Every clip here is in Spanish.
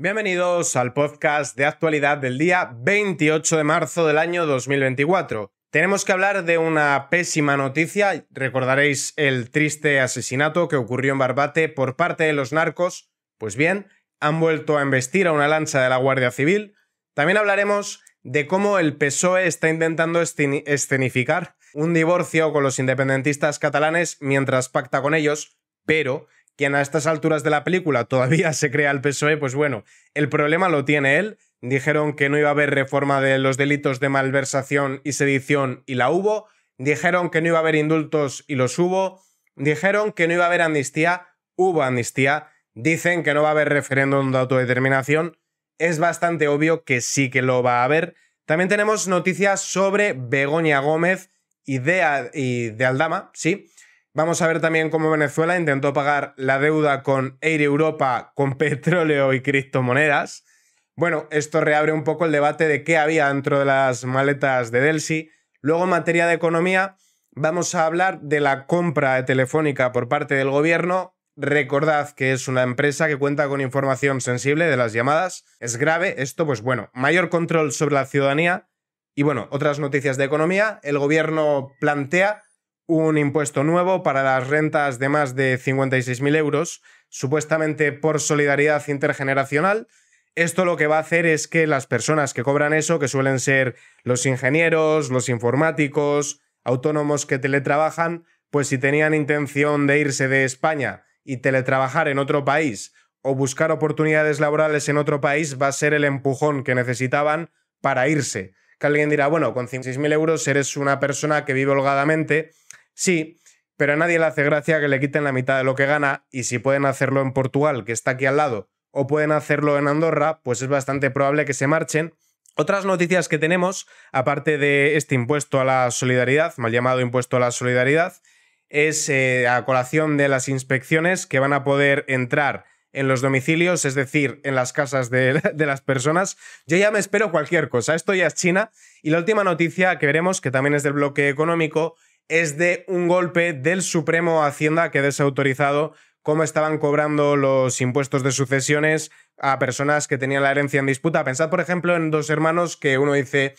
Bienvenidos al podcast de actualidad del día 28 de marzo del año 2024. Tenemos que hablar de una pésima noticia, recordaréis el triste asesinato que ocurrió en Barbate por parte de los narcos. Pues bien, han vuelto a embestir a una lancha de la Guardia Civil. También hablaremos de cómo el PSOE está intentando escenificar un divorcio con los independentistas catalanes mientras pacta con ellos, pero quien a estas alturas de la película todavía se crea el PSOE, pues bueno, el problema lo tiene él. Dijeron que no iba a haber reforma de los delitos de malversación y sedición y la hubo. Dijeron que no iba a haber indultos y los hubo. Dijeron que no iba a haber amnistía, hubo amnistía. Dicen que no va a haber referéndum de autodeterminación. Es bastante obvio que sí que lo va a haber. También tenemos noticias sobre Begoña Gómez y de, y de Aldama, sí Vamos a ver también cómo Venezuela intentó pagar la deuda con Air Europa, con petróleo y criptomonedas. Bueno, esto reabre un poco el debate de qué había dentro de las maletas de Delsi. Luego, en materia de economía, vamos a hablar de la compra de Telefónica por parte del gobierno. Recordad que es una empresa que cuenta con información sensible de las llamadas. Es grave esto, pues bueno, mayor control sobre la ciudadanía. Y bueno, otras noticias de economía. El gobierno plantea un impuesto nuevo para las rentas de más de 56.000 euros, supuestamente por solidaridad intergeneracional. Esto lo que va a hacer es que las personas que cobran eso, que suelen ser los ingenieros, los informáticos, autónomos que teletrabajan, pues si tenían intención de irse de España y teletrabajar en otro país o buscar oportunidades laborales en otro país, va a ser el empujón que necesitaban para irse. Que alguien dirá, bueno, con 56.000 euros eres una persona que vive holgadamente, Sí, pero a nadie le hace gracia que le quiten la mitad de lo que gana y si pueden hacerlo en Portugal, que está aquí al lado, o pueden hacerlo en Andorra, pues es bastante probable que se marchen. Otras noticias que tenemos, aparte de este impuesto a la solidaridad, mal llamado impuesto a la solidaridad, es eh, a colación de las inspecciones que van a poder entrar en los domicilios, es decir, en las casas de, de, las personas. Yo ya me espero cualquier cosa, esto ya es China. Y la última noticia que veremos, que también es del bloque económico, es de un golpe del Supremo Hacienda que desautorizado cómo estaban cobrando los impuestos de sucesiones a personas que tenían la herencia en disputa. Pensad, por ejemplo, en dos hermanos que uno dice,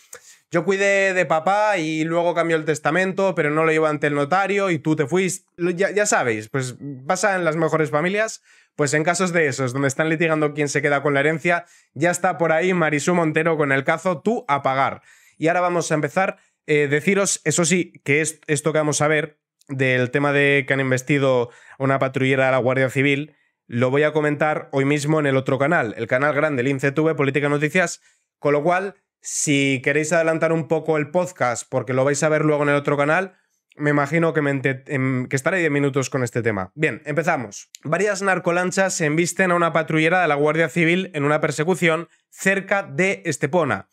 yo cuidé de papá y luego cambió el testamento, pero no lo llevo ante el notario y tú te fuiste. Ya, ya, sabéis, pues pasa en las mejores familias. Pues en casos de esos, donde están litigando quién se queda con la herencia, ya está por ahí Marisú Montero con el cazo Tú a pagar. Y ahora vamos a empezar eh, deciros, eso sí, que es, esto que vamos a ver del tema de que han investido una patrullera de la Guardia Civil, lo voy a comentar hoy mismo en el otro canal, el canal grande, el INCETV, Política Noticias, con lo cual, si queréis adelantar un poco el podcast, porque lo vais a ver luego en el otro canal, me imagino que, em, que estaré 10 minutos con este tema. Bien, empezamos. Varias narcolanchas se embisten a una patrullera de la Guardia Civil en una persecución cerca de Estepona.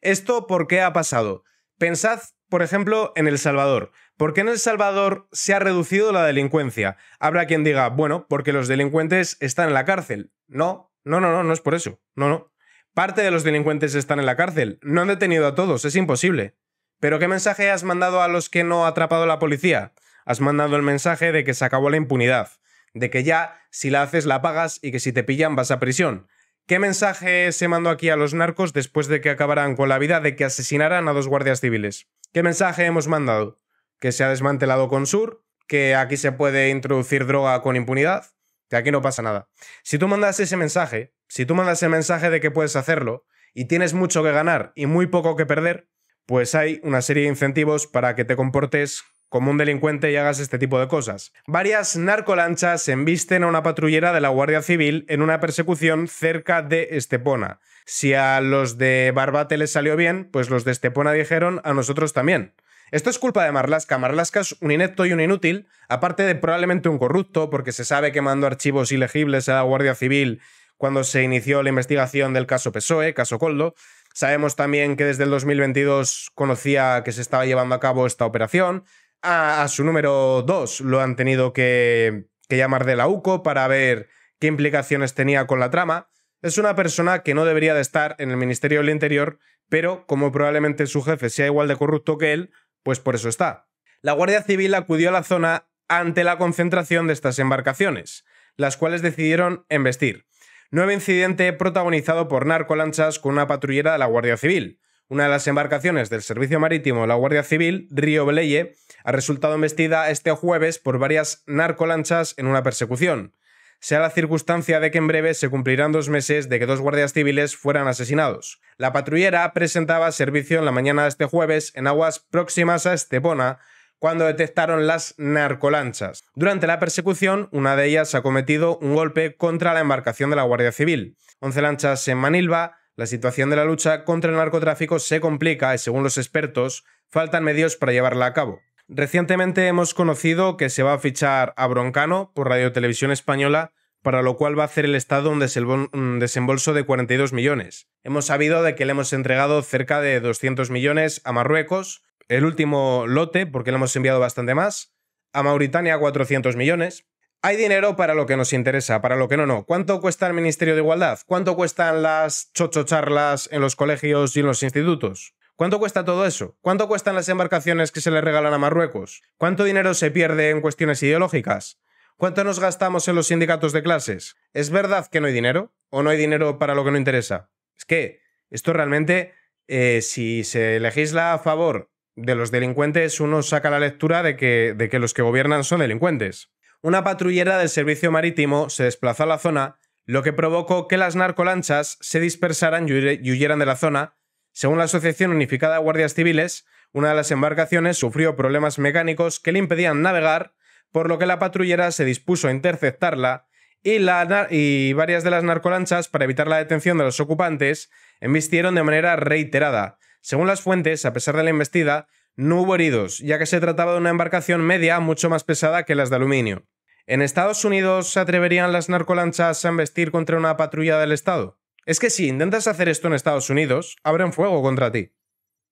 ¿Esto por qué ha pasado? Pensad, por ejemplo, en El Salvador. ¿Por qué en El Salvador se ha reducido la delincuencia? Habrá quien diga, bueno, porque los delincuentes están en la cárcel. No, no, no, no, no es por eso. No, no. Parte de los delincuentes están en la cárcel. No han detenido a todos, es imposible. Pero ¿qué mensaje has mandado a los que no ha atrapado la policía? Has mandado el mensaje de que se acabó la impunidad, de que ya si la haces la pagas y que si te pillan vas a prisión. ¿Qué mensaje se mandó aquí a los narcos después de que acabaran con la vida de que asesinaran a dos guardias civiles? ¿Qué mensaje hemos mandado? Que se ha desmantelado con Sur, que aquí se puede introducir droga con impunidad, que aquí no pasa nada. Si tú mandas ese mensaje, si tú mandas el mensaje de que puedes hacerlo y tienes mucho que ganar y muy poco que perder, pues hay una serie de incentivos para que te comportes como un delincuente y hagas este tipo de cosas. Varias narcolanchas embisten a una patrullera de la Guardia Civil en una persecución cerca de Estepona. Si a los de Barbate les salió bien, pues los de Estepona dijeron a nosotros también. Esto es culpa de Marlaska. Marlaska es un inepto y un inútil, aparte de probablemente un corrupto, porque se sabe que mandó archivos ilegibles a la Guardia Civil cuando se inició la investigación del caso PSOE, caso Coldo. Sabemos también que desde el 2022 conocía que se estaba llevando a cabo esta operación a, su número 2 lo han tenido que, llamar de la UCO para ver qué implicaciones tenía con la trama. Es una persona que no debería de estar en el Ministerio del Interior, pero como probablemente su jefe sea igual de corrupto que él, pues por eso está. La Guardia Civil acudió a la zona ante la concentración de estas embarcaciones, las cuales decidieron embestir. Nuevo incidente protagonizado por narcolanchas con una patrullera de la Guardia Civil. Una de las embarcaciones del Servicio Marítimo de la Guardia Civil, Río Beleye, ha resultado embestida este jueves por varias narcolanchas en una persecución. Sea la circunstancia de que en breve se cumplirán dos meses de que dos guardias civiles fueran asesinados. La patrullera presentaba servicio en la mañana de este jueves en aguas próximas a Estepona, cuando detectaron las narcolanchas. Durante la persecución, una de ellas ha cometido un golpe contra la embarcación de la Guardia Civil. Once lanchas en Manilva la situación de la lucha contra el narcotráfico se complica y, según los expertos, faltan medios para llevarla a cabo. Recientemente hemos conocido que se va a fichar a Broncano por Radio Televisión Española, para lo cual va a hacer el Estado un, desembolso de 42 millones. Hemos sabido de que le hemos entregado cerca de 200 millones a Marruecos, el último lote, porque le hemos enviado bastante más, a Mauritania 400 millones, hay dinero para lo que nos interesa, para lo que no, no. ¿Cuánto cuesta el Ministerio de Igualdad? ¿Cuánto cuestan las chochocharlas en los colegios y en los institutos? ¿Cuánto cuesta todo eso? ¿Cuánto cuestan las embarcaciones que se le regalan a Marruecos? ¿Cuánto dinero se pierde en cuestiones ideológicas? ¿Cuánto nos gastamos en los sindicatos de clases? ¿Es verdad que no hay dinero? ¿O no hay dinero para lo que no interesa? Es que esto realmente, eh, si se legisla a favor de los delincuentes, uno saca la lectura de que, de que los que gobiernan son delincuentes una patrullera del servicio marítimo se desplazó a la zona, lo que provocó que las narcolanchas se dispersaran y huyeran de la zona. Según la Asociación Unificada de Guardias Civiles, una de las embarcaciones sufrió problemas mecánicos que le impedían navegar, por lo que la patrullera se dispuso a interceptarla y, y varias de las narcolanchas, para evitar la detención de los ocupantes, embistieron de manera reiterada. Según las fuentes, a pesar de la embestida, no hubo heridos, ya que se trataba de una embarcación media mucho más pesada que las de aluminio. ¿En Estados Unidos se atreverían las narcolanchas a embestir contra una patrulla del Estado? Es que si intentas hacer esto en Estados Unidos, abren fuego contra ti.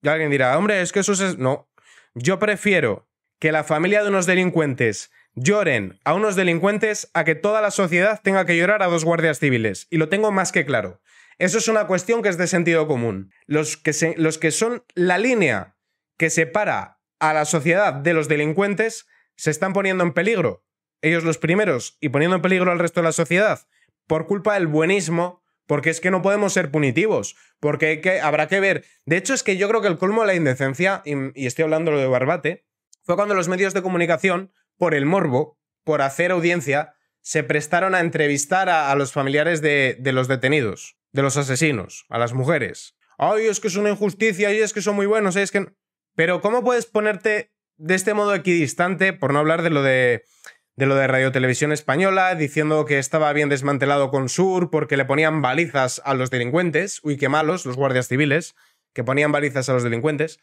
Y alguien dirá, hombre, es que eso es... No. Yo prefiero que la familia de unos delincuentes lloren a unos delincuentes a que toda la sociedad tenga que llorar a dos guardias civiles. Y lo tengo más que claro. Eso es una cuestión que es de sentido común. Los que, los que son la línea que separa a la sociedad de los delincuentes se están poniendo en peligro ellos los primeros y poniendo en peligro al resto de la sociedad por culpa del buenismo, porque es que no podemos ser punitivos, porque que, habrá que ver. De hecho, es que yo creo que el colmo de la indecencia, y, estoy hablando de Barbate, fue cuando los medios de comunicación, por el morbo, por hacer audiencia, se prestaron a entrevistar a, los familiares de, los detenidos, de los asesinos, a las mujeres. Ay, es que es una injusticia, y es que son muy buenos, es que... Pero ¿cómo puedes ponerte de este modo equidistante, por no hablar de lo de de lo de Radio Televisión Española, diciendo que estaba bien desmantelado con Sur porque le ponían balizas a los delincuentes, uy, qué malos, los guardias civiles, que ponían balizas a los delincuentes.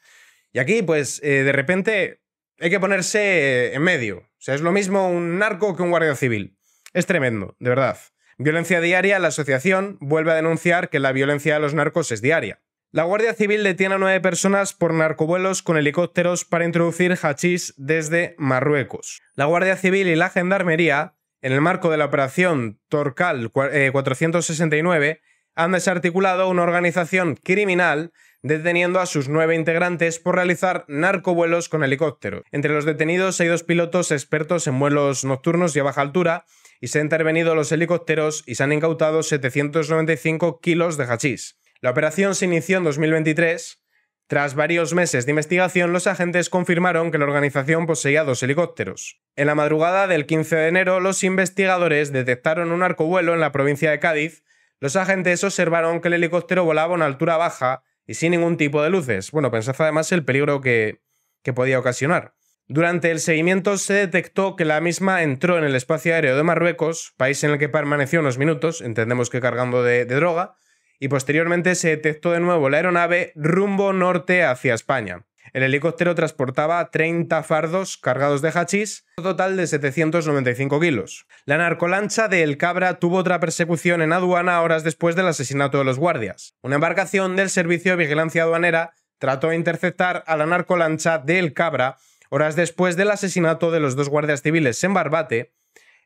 Y aquí, pues, eh, de repente hay que ponerse en medio. O sea, es lo mismo un narco que un guardia civil. Es tremendo, de verdad. Violencia diaria, la asociación vuelve a denunciar que la violencia de los narcos es diaria. La Guardia Civil detiene a nueve personas por narcovuelos con helicópteros para introducir hachís desde Marruecos. La Guardia Civil y la Gendarmería, en el marco de la operación Torcal 469, eh, han desarticulado una organización criminal deteniendo a sus nueve integrantes por realizar narcovuelos con helicóptero. Entre los detenidos hay dos pilotos expertos en vuelos nocturnos y a baja altura, y se han intervenido los helicópteros y se han incautado 795 kilos de hachís. La operación se inició en 2023. Tras varios meses de investigación, los agentes confirmaron que la organización poseía dos helicópteros. En la madrugada del 15 de enero, los investigadores detectaron un arcovuelo en la provincia de Cádiz. Los agentes observaron que el helicóptero volaba a una altura baja y sin ningún tipo de luces. Bueno, pensad además el peligro que, que podía ocasionar. Durante el seguimiento se detectó que la misma entró en el espacio aéreo de Marruecos, país en el que permaneció unos minutos, entendemos que cargando de droga, y posteriormente se detectó de nuevo la aeronave rumbo norte hacia España. El helicóptero transportaba 30 fardos cargados de hachís, un total de 795 kilos. La narcolancha de El Cabra tuvo otra persecución en aduana horas después del asesinato de los guardias. Una embarcación del Servicio de Vigilancia Aduanera trató de interceptar a la narcolancha de El Cabra horas después del asesinato de los dos guardias civiles en Barbate.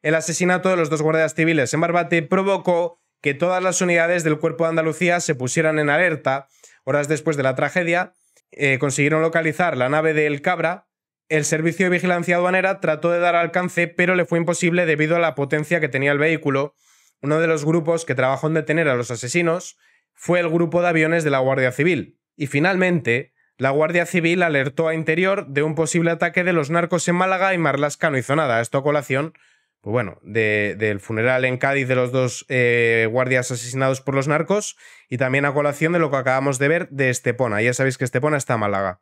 El asesinato de los dos guardias civiles en Barbate provocó que todas las unidades del cuerpo de Andalucía se pusieran en alerta horas después de la tragedia. Eh, consiguieron localizar la nave del Cabra. El servicio de vigilancia aduanera trató de dar alcance, pero le fue imposible debido a la potencia que tenía el vehículo. Uno de los grupos que trabajó en detener a los asesinos fue el grupo de aviones de la Guardia Civil. Y finalmente, la Guardia Civil alertó a Interior de un posible ataque de los narcos en Málaga y Marlasca no hizo nada. Esto a colación pues bueno, del funeral en Cádiz de los dos eh, guardias asesinados por los narcos y también a colación de lo que acabamos de ver de Estepona. Ya sabéis que Estepona está en Málaga.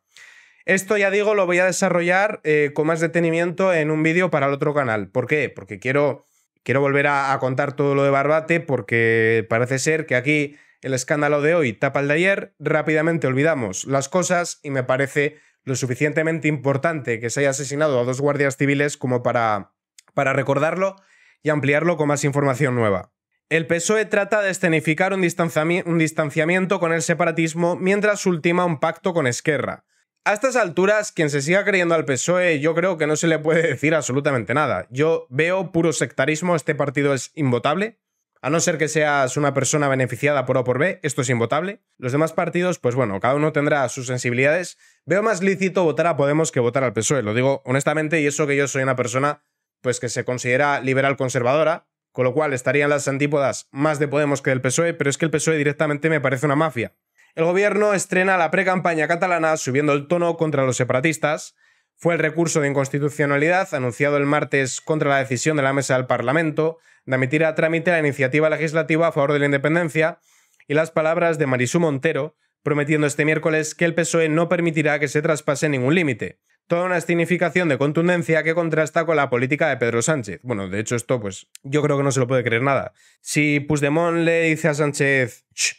Esto ya digo, lo voy a desarrollar eh, con más detenimiento en un vídeo para el otro canal. ¿Por qué? Porque quiero, quiero volver a, contar todo lo de Barbate porque parece ser que aquí el escándalo de hoy tapa el de ayer, rápidamente olvidamos las cosas y me parece lo suficientemente importante que se haya asesinado a dos guardias civiles como para para recordarlo y ampliarlo con más información nueva. El PSOE trata de escenificar un, distanciamiento con el separatismo mientras ultima un pacto con Esquerra. A estas alturas, quien se siga creyendo al PSOE, yo creo que no se le puede decir absolutamente nada. Yo veo puro sectarismo, este partido es invotable. A no ser que seas una persona beneficiada por o por B, esto es invotable. Los demás partidos, pues bueno, cada uno tendrá sus sensibilidades. Veo más lícito votar a Podemos que votar al PSOE, lo digo honestamente, y eso que yo soy una persona pues que se considera liberal conservadora, con lo cual estarían las antípodas más de Podemos que del PSOE, pero es que el PSOE directamente me parece una mafia. El gobierno estrena la pre-campaña catalana subiendo el tono contra los separatistas. Fue el recurso de inconstitucionalidad anunciado el martes contra la decisión de la mesa del Parlamento de admitir a trámite la iniciativa legislativa a favor de la independencia y las palabras de Marisú Montero, prometiendo este miércoles que el PSOE no permitirá que se traspase ningún límite. Toda una escenificación de contundencia que contrasta con la política de Pedro Sánchez. Bueno, de hecho esto pues yo creo que no se lo puede creer nada. Si Puigdemont le dice a Sánchez, Shh,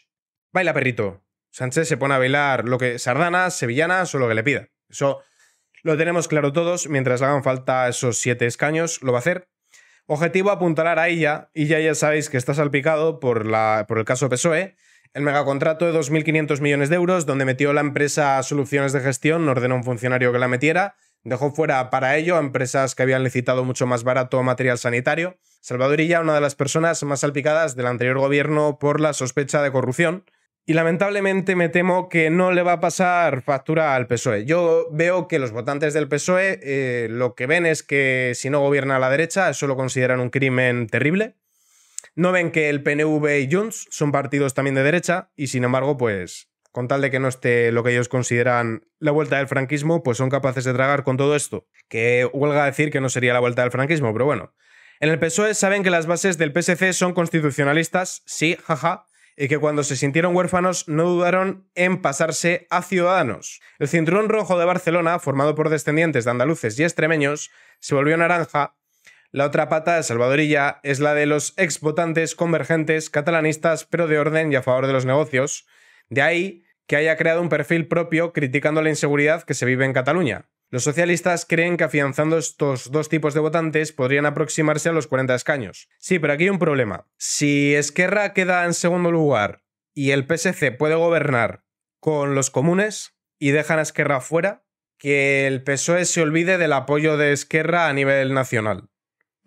baila perrito, Sánchez se pone a bailar lo que sardanas, sevillanas o lo que le pida. Eso lo tenemos claro todos, mientras hagan falta esos siete escaños, lo va a hacer. Objetivo apuntalar a ella, y ya ya sabéis que está salpicado por, la, por el caso PSOE, el megacontrato de 2.500 millones de euros, donde metió la empresa soluciones de gestión, ordenó a un funcionario que la metiera, dejó fuera para ello a empresas que habían licitado mucho más barato material sanitario. Salvadorilla, una de las personas más salpicadas del anterior gobierno por la sospecha de corrupción. Y lamentablemente me temo que no le va a pasar factura al PSOE. Yo veo que los votantes del PSOE eh, lo que ven es que si no gobierna la derecha, eso lo consideran un crimen terrible. No ven que el PNV y Junts son partidos también de derecha y sin embargo, pues con tal de que no esté lo que ellos consideran la vuelta del franquismo, pues son capaces de tragar con todo esto. Que huelga decir que no sería la vuelta del franquismo, pero bueno. En el PSOE saben que las bases del PSC son constitucionalistas, sí, jaja, y que cuando se sintieron huérfanos no dudaron en pasarse a ciudadanos. El cinturón rojo de Barcelona, formado por descendientes de andaluces y extremeños, se volvió naranja la otra pata de salvadorilla es la de los ex-votantes convergentes catalanistas, pero de orden y a favor de los negocios. De ahí que haya creado un perfil propio criticando la inseguridad que se vive en Cataluña. Los socialistas creen que afianzando estos dos tipos de votantes podrían aproximarse a los 40 escaños. Sí, pero aquí hay un problema. Si Esquerra queda en segundo lugar y el PSC puede gobernar con los comunes y dejan a Esquerra fuera, que el PSOE se olvide del apoyo de Esquerra a nivel nacional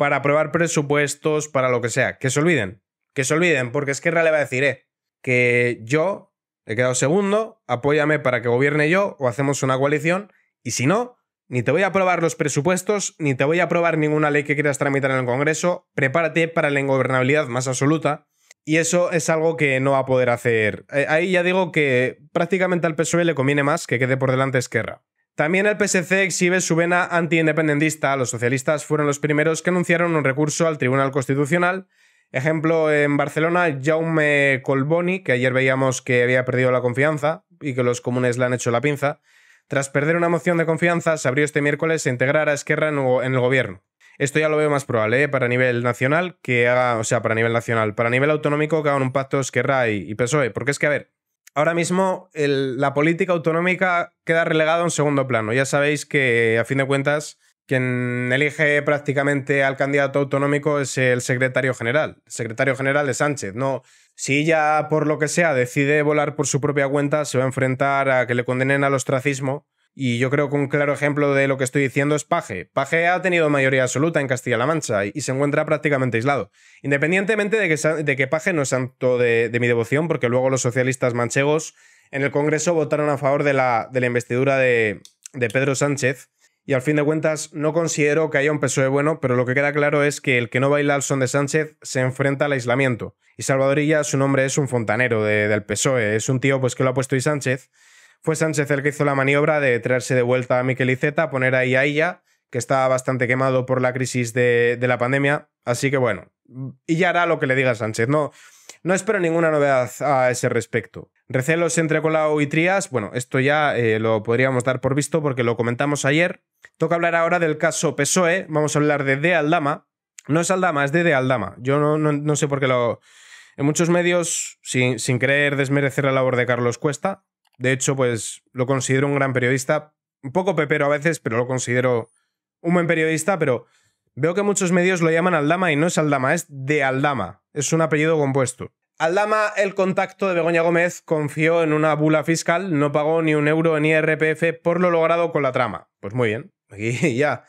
para aprobar presupuestos, para lo que sea. Que se olviden. Que se olviden, porque Esquerra le va a decir, eh, que yo he quedado segundo, apóyame para que gobierne yo o hacemos una coalición. Y si no, ni te voy a aprobar los presupuestos, ni te voy a aprobar ninguna ley que quieras tramitar en el Congreso. Prepárate para la ingobernabilidad más absoluta. Y eso es algo que no va a poder hacer. Eh, ahí ya digo que prácticamente al PSOE le conviene más que quede por delante Esquerra. También el PSC exhibe su vena antiindependentista. Los socialistas fueron los primeros que anunciaron un recurso al Tribunal Constitucional. Ejemplo, en Barcelona, Jaume Colboni, que ayer veíamos que había perdido la confianza y que los comunes le han hecho la pinza, tras perder una moción de confianza, se abrió este miércoles a integrar a Esquerra en el gobierno. Esto ya lo veo más probable, ¿eh? para nivel nacional, que haga, o sea, para nivel nacional, para nivel autonómico que hagan un pacto Esquerra y PSOE, porque es que, a ver, ahora mismo la política autonómica queda relegada a un segundo plano. Ya sabéis que, a fin de cuentas, quien elige prácticamente al candidato autonómico es el secretario general. El secretario general de Sánchez. No, si ella, por lo que sea, decide volar por su propia cuenta, se va a enfrentar a que le condenen al ostracismo y yo creo que un claro ejemplo de lo que estoy diciendo es Paje. Paje ha tenido mayoría absoluta en Castilla-La Mancha y se encuentra prácticamente aislado. Independientemente de que, de que Paje no es santo de, mi devoción, porque luego los socialistas manchegos en el Congreso votaron a favor de la, de la investidura de, Pedro Sánchez. Y al fin de cuentas, no considero que haya un PSOE bueno, pero lo que queda claro es que el que no baila al son de Sánchez se enfrenta al aislamiento. Y Salvadorilla, su nombre es un fontanero del PSOE, es un tío pues que lo ha puesto y Sánchez. Fue Sánchez el que hizo la maniobra de traerse de vuelta a Miquel Iceta, poner ahí a ella, que está bastante quemado por la crisis de, la pandemia. Así que bueno, y ya hará lo que le diga Sánchez. No, no espero ninguna novedad a ese respecto. Recelos entre Colau y Trías, bueno, esto ya eh, lo podríamos dar por visto porque lo comentamos ayer. Toca hablar ahora del caso PSOE, vamos a hablar de De Aldama. No es Aldama, es de De Aldama. Yo no, no, sé por qué lo... En muchos medios, sin, sin querer desmerecer la labor de Carlos Cuesta, de hecho, pues lo considero un gran periodista, un poco pepero a veces, pero lo considero un buen periodista, pero veo que muchos medios lo llaman Aldama y no es Aldama, es de Aldama, es un apellido compuesto. Aldama, el contacto de Begoña Gómez, confió en una bula fiscal, no pagó ni un euro ni RPF por lo logrado con la trama. Pues muy bien, aquí ya.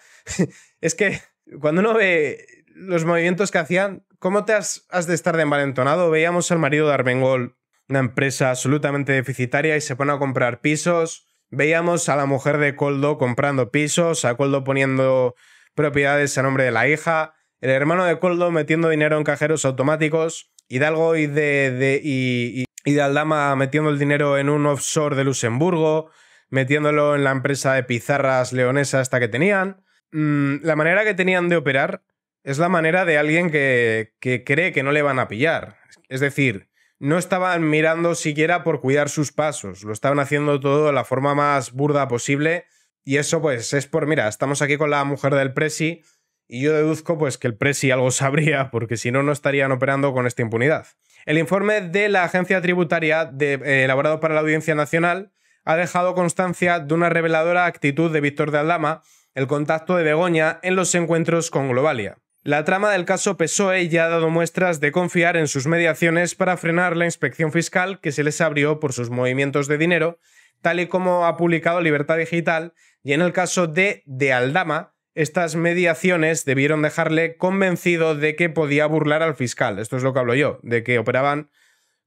es que cuando uno ve los movimientos que hacían, ¿cómo te has, has de estar de envalentonado? Veíamos al marido de Armengol una empresa absolutamente deficitaria y se pone a comprar pisos. Veíamos a la mujer de Coldo comprando pisos, a Coldo poniendo propiedades a nombre de la hija, el hermano de Coldo metiendo dinero en cajeros automáticos, Hidalgo y de, de y, y, metiendo el dinero en un offshore de Luxemburgo, metiéndolo en la empresa de pizarras leonesa hasta que tenían. Mm, la manera que tenían de operar es la manera de alguien que, que cree que no le van a pillar. Es decir, no estaban mirando siquiera por cuidar sus pasos, lo estaban haciendo todo de la forma más burda posible y eso pues es por, mira, estamos aquí con la mujer del Presi y yo deduzco pues que el Presi algo sabría porque si no no estarían operando con esta impunidad. El informe de la agencia tributaria eh, elaborado para la Audiencia Nacional ha dejado constancia de una reveladora actitud de Víctor de Aldama, el contacto de Begoña en los encuentros con Globalia. La trama del caso PSOE ya ha dado muestras de confiar en sus mediaciones para frenar la inspección fiscal que se les abrió por sus movimientos de dinero, tal y como ha publicado Libertad Digital, y en el caso de De Aldama, estas mediaciones debieron dejarle convencido de que podía burlar al fiscal. Esto es lo que hablo yo, de que operaban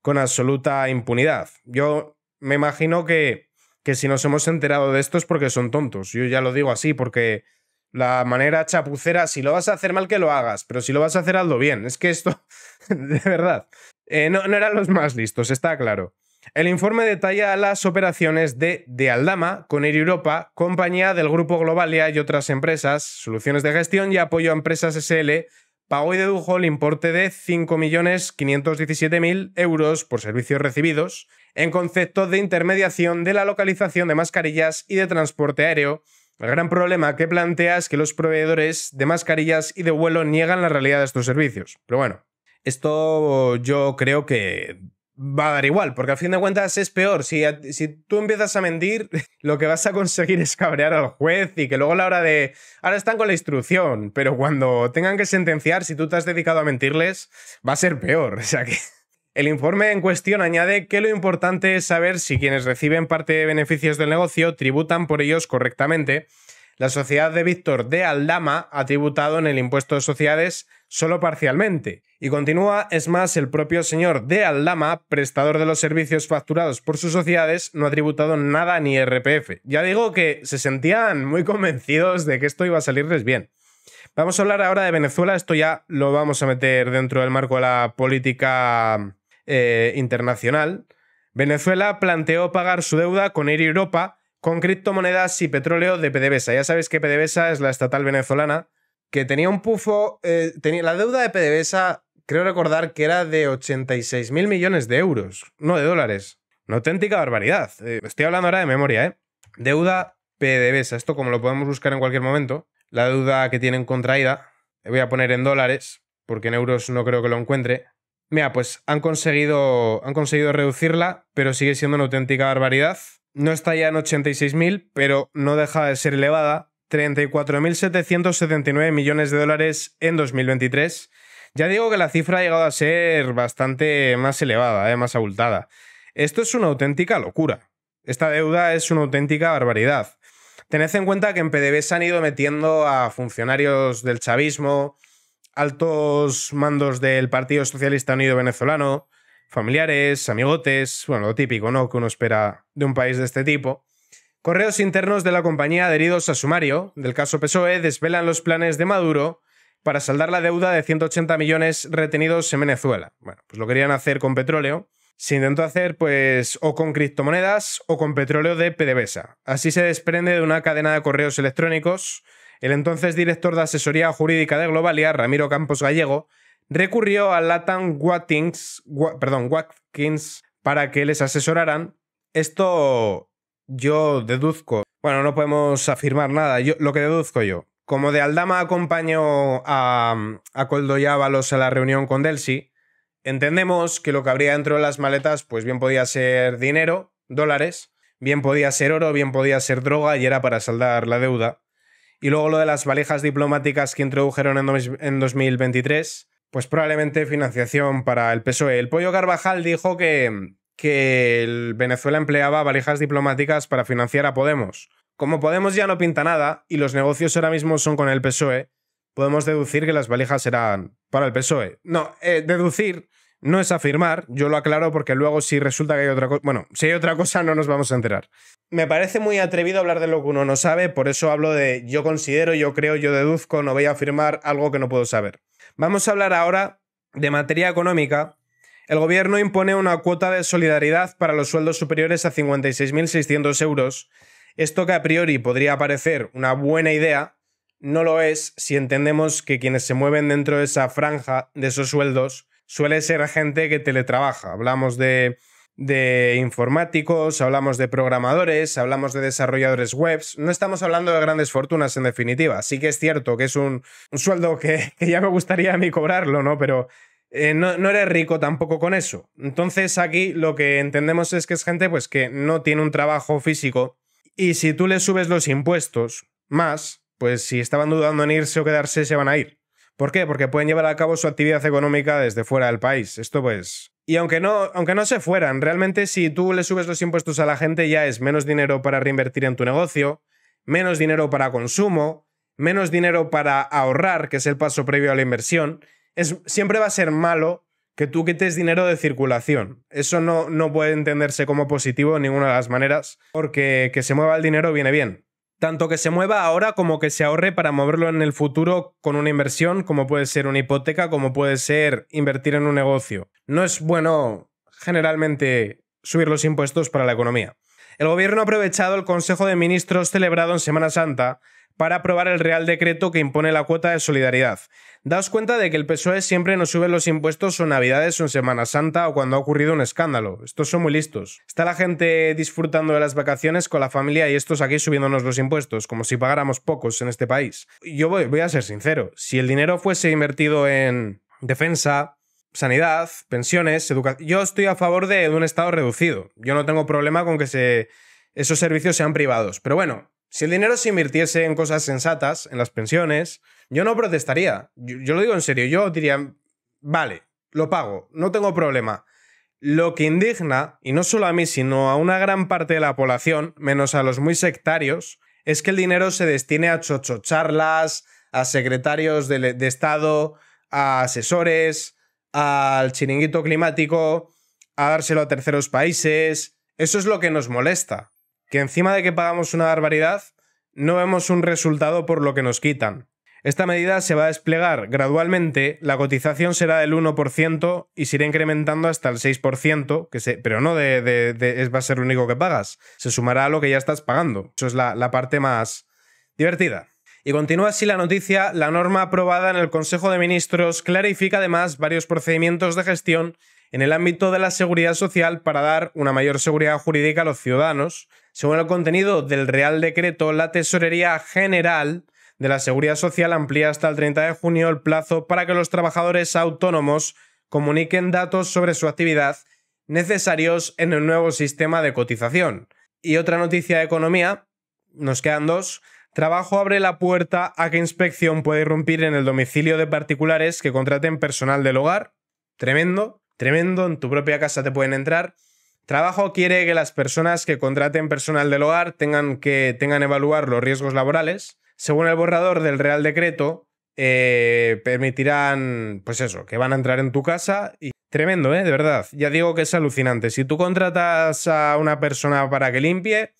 con absoluta impunidad. Yo me imagino que, que si nos hemos enterado de esto es porque son tontos. Yo ya lo digo así, porque la manera chapucera. Si lo vas a hacer mal, que lo hagas, pero si lo vas a hacer, algo bien. Es que esto, de verdad, eh, no, no eran los más listos, está claro. El informe detalla las operaciones de, de Aldama con Air Europa, compañía del grupo Globalia y otras empresas, soluciones de gestión y apoyo a empresas SL. Pagó y dedujo el importe de 5.517.000 euros por servicios recibidos en concepto de intermediación de la localización de mascarillas y de transporte aéreo el gran problema que plantea es que los proveedores de mascarillas y de vuelo niegan la realidad de estos servicios. Pero bueno, esto yo creo que va a dar igual, porque al fin de cuentas es peor. Si, si, tú empiezas a mentir, lo que vas a conseguir es cabrear al juez y que luego a la hora de... Ahora están con la instrucción, pero cuando tengan que sentenciar, si tú te has dedicado a mentirles, va a ser peor. O sea que... El informe en cuestión añade que lo importante es saber si quienes reciben parte de beneficios del negocio tributan por ellos correctamente. La sociedad de Víctor de Aldama ha tributado en el impuesto de sociedades solo parcialmente. Y continúa, es más, el propio señor de Aldama, prestador de los servicios facturados por sus sociedades, no ha tributado nada ni RPF. Ya digo que se sentían muy convencidos de que esto iba a salirles bien. Vamos a hablar ahora de Venezuela, esto ya lo vamos a meter dentro del marco de la política eh, internacional, Venezuela planteó pagar su deuda con Air Europa con criptomonedas y petróleo de PDVSA. Ya sabéis que PDVSA es la estatal venezolana que tenía un pufo. Eh, tenía, la deuda de PDVSA, creo recordar que era de 86 mil millones de euros, no de dólares. Una auténtica barbaridad. Eh, estoy hablando ahora de memoria, ¿eh? Deuda PDVSA. Esto, como lo podemos buscar en cualquier momento, la deuda que tienen contraída, voy a poner en dólares, porque en euros no creo que lo encuentre. Mira, pues han conseguido, han conseguido reducirla, pero sigue siendo una auténtica barbaridad. No está ya en 86.000, pero no deja de ser elevada. 34.779 millones de dólares en 2023. Ya digo que la cifra ha llegado a ser bastante más elevada, eh, más abultada. Esto es una auténtica locura. Esta deuda es una auténtica barbaridad. Tened en cuenta que en PDV se han ido metiendo a funcionarios del chavismo, altos mandos del Partido Socialista Unido Venezolano, familiares, amigotes, bueno, lo típico, ¿no? Que uno espera de un país de este tipo. Correos internos de la compañía adheridos a sumario del caso PSOE desvelan los planes de Maduro para saldar la deuda de 180 millones retenidos en Venezuela. Bueno, pues lo querían hacer con petróleo. Se intentó hacer, pues, o con criptomonedas o con petróleo de PDVSA. Así se desprende de una cadena de correos electrónicos el entonces director de asesoría jurídica de Globalia, Ramiro Campos Gallego, recurrió a Latam Watkins, perdón, Watkins para que les asesoraran. Esto yo deduzco. Bueno, no podemos afirmar nada. Yo, lo que deduzco yo. Como de Aldama acompañó a, a Coldo a la reunión con Delsi, entendemos que lo que habría dentro de las maletas, pues bien podía ser dinero, dólares, bien podía ser oro, bien podía ser droga y era para saldar la deuda. Y luego lo de las valijas diplomáticas que introdujeron en 2023, pues probablemente financiación para el PSOE. El Pollo Carvajal dijo que, que Venezuela empleaba valijas diplomáticas para financiar a Podemos. Como Podemos ya no pinta nada y los negocios ahora mismo son con el PSOE, podemos deducir que las valijas serán para el PSOE. No, eh, deducir no es afirmar, yo lo aclaro porque luego si resulta que hay otra cosa, bueno, si hay otra cosa no nos vamos a enterar. Me parece muy atrevido hablar de lo que uno no sabe, por eso hablo de yo considero, yo creo, yo deduzco, no voy a afirmar algo que no puedo saber. Vamos a hablar ahora de materia económica. El gobierno impone una cuota de solidaridad para los sueldos superiores a 56.600 euros. Esto que a priori podría parecer una buena idea, no lo es si entendemos que quienes se mueven dentro de esa franja de esos sueldos suele ser gente que teletrabaja. Hablamos de, informáticos, hablamos de programadores, hablamos de desarrolladores webs. No estamos hablando de grandes fortunas en definitiva. Sí que es cierto que es un, sueldo que, ya me gustaría a mí cobrarlo, ¿no? Pero eh, no, no, eres rico tampoco con eso. Entonces aquí lo que entendemos es que es gente pues que no tiene un trabajo físico y si tú le subes los impuestos más, pues si estaban dudando en irse o quedarse, se van a ir. ¿Por qué? Porque pueden llevar a cabo su actividad económica desde fuera del país. Esto pues... Y aunque no, aunque no se fueran, realmente si tú le subes los impuestos a la gente ya es menos dinero para reinvertir en tu negocio, menos dinero para consumo, menos dinero para ahorrar, que es el paso previo a la inversión. Es, siempre va a ser malo que tú quites dinero de circulación. Eso no, no puede entenderse como positivo en ninguna de las maneras, porque que se mueva el dinero viene bien tanto que se mueva ahora como que se ahorre para moverlo en el futuro con una inversión, como puede ser una hipoteca, como puede ser invertir en un negocio. No es bueno generalmente subir los impuestos para la economía. El gobierno ha aprovechado el Consejo de Ministros celebrado en Semana Santa para aprobar el Real Decreto que impone la cuota de solidaridad. Daos cuenta de que el PSOE siempre nos sube los impuestos o Navidades o en Semana Santa o cuando ha ocurrido un escándalo. Estos son muy listos. Está la gente disfrutando de las vacaciones con la familia y estos aquí subiéndonos los impuestos, como si pagáramos pocos en este país. Yo voy, a ser sincero, si el dinero fuese invertido en defensa, sanidad, pensiones, educación... Yo estoy a favor de, un Estado reducido. Yo no tengo problema con que esos servicios sean privados. Pero bueno, si el dinero se invirtiese en cosas sensatas, en las pensiones, yo no protestaría. Yo, lo digo en serio, yo diría, vale, lo pago, no tengo problema. Lo que indigna, y no solo a mí, sino a una gran parte de la población, menos a los muy sectarios, es que el dinero se destine a chochocharlas, a secretarios e, de Estado, a asesores, al chiringuito climático, a dárselo a terceros países. Eso es lo que nos molesta que encima de que pagamos una barbaridad, no vemos un resultado por lo que nos quitan. Esta medida se va a desplegar gradualmente, la cotización será del 1% y se irá incrementando hasta el 6%, que se, pero no de, de, va a ser lo único que pagas, se sumará a lo que ya estás pagando. Eso es la, la parte más divertida. Y continúa así la noticia, la norma aprobada en el Consejo de Ministros clarifica además varios procedimientos de gestión en el ámbito de la seguridad social para dar una mayor seguridad jurídica a los ciudadanos, según el contenido del Real Decreto, la Tesorería General de la Seguridad Social amplía hasta el 30 de junio el plazo para que los trabajadores autónomos comuniquen datos sobre su actividad necesarios en el nuevo sistema de cotización. Y otra noticia de economía, nos quedan dos. Trabajo abre la puerta a que inspección puede irrumpir en el domicilio de particulares que contraten personal del hogar. Tremendo, tremendo, en tu propia casa te pueden entrar. Trabajo quiere que las personas que contraten personal del hogar tengan que tengan evaluar los riesgos laborales. Según el borrador del Real Decreto, eh, permitirán, pues eso, que van a entrar en tu casa y... Tremendo, ¿eh? De verdad. Ya digo que es alucinante. Si tú contratas a una persona para que limpie,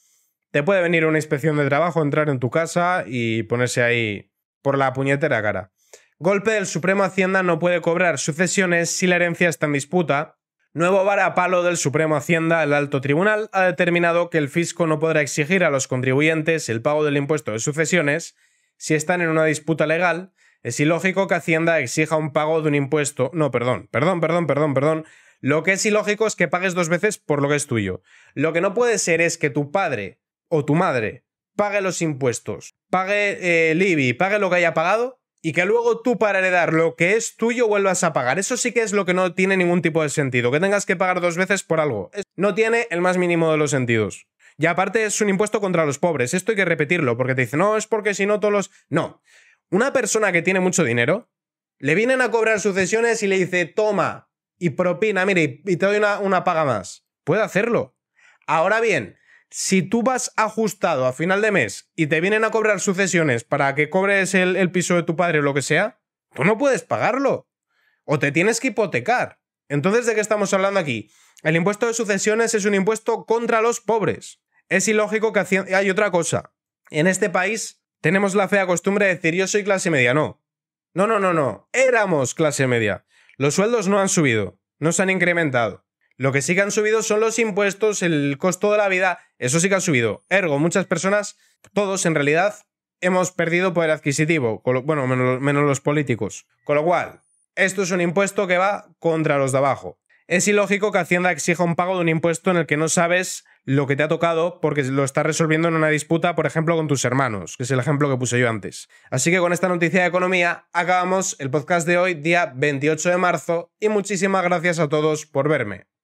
te puede venir una inspección de trabajo, entrar en tu casa y ponerse ahí por la puñetera cara. Golpe del Supremo Hacienda no puede cobrar sucesiones si la herencia está en disputa Nuevo varapalo del Supremo Hacienda, el alto tribunal ha determinado que el fisco no podrá exigir a los contribuyentes el pago del impuesto de sucesiones si están en una disputa legal. Es ilógico que Hacienda exija un pago de un impuesto. No, perdón, perdón, perdón, perdón, perdón. Lo que es ilógico es que pagues dos veces por lo que es tuyo. Lo que no puede ser es que tu padre o tu madre pague los impuestos, pague eh, pague lo que haya pagado y que luego tú para heredar lo que es tuyo vuelvas a pagar. Eso sí que es lo que no tiene ningún tipo de sentido, que tengas que pagar dos veces por algo. No tiene el más mínimo de los sentidos. Y aparte es un impuesto contra los pobres, esto hay que repetirlo, porque te dicen, no, es porque si no todos los... No, una persona que tiene mucho dinero, le vienen a cobrar sucesiones y le dice, toma, y propina, mire, y te doy una, una paga más. Puede hacerlo. Ahora bien, si tú vas ajustado a final de mes y te vienen a cobrar sucesiones para que cobres el, piso de tu padre o lo que sea, tú no puedes pagarlo. O te tienes que hipotecar. Entonces, ¿de qué estamos hablando aquí? El impuesto de sucesiones es un impuesto contra los pobres. Es ilógico que hay otra cosa. En este país tenemos la fea costumbre de decir yo soy clase media. No. No, no, no, no. Éramos clase media. Los sueldos no han subido, no se han incrementado. Lo que sí que han subido son los impuestos, el costo de la vida, eso sí que ha subido. Ergo, muchas personas, todos en realidad, hemos perdido poder adquisitivo, bueno, menos, menos los políticos. Con lo cual, esto es un impuesto que va contra los de abajo. Es ilógico que Hacienda exija un pago de un impuesto en el que no sabes lo que te ha tocado porque lo estás resolviendo en una disputa, por ejemplo, con tus hermanos, que es el ejemplo que puse yo antes. Así que con esta noticia de economía acabamos el podcast de hoy, día 28 de marzo, y muchísimas gracias a todos por verme.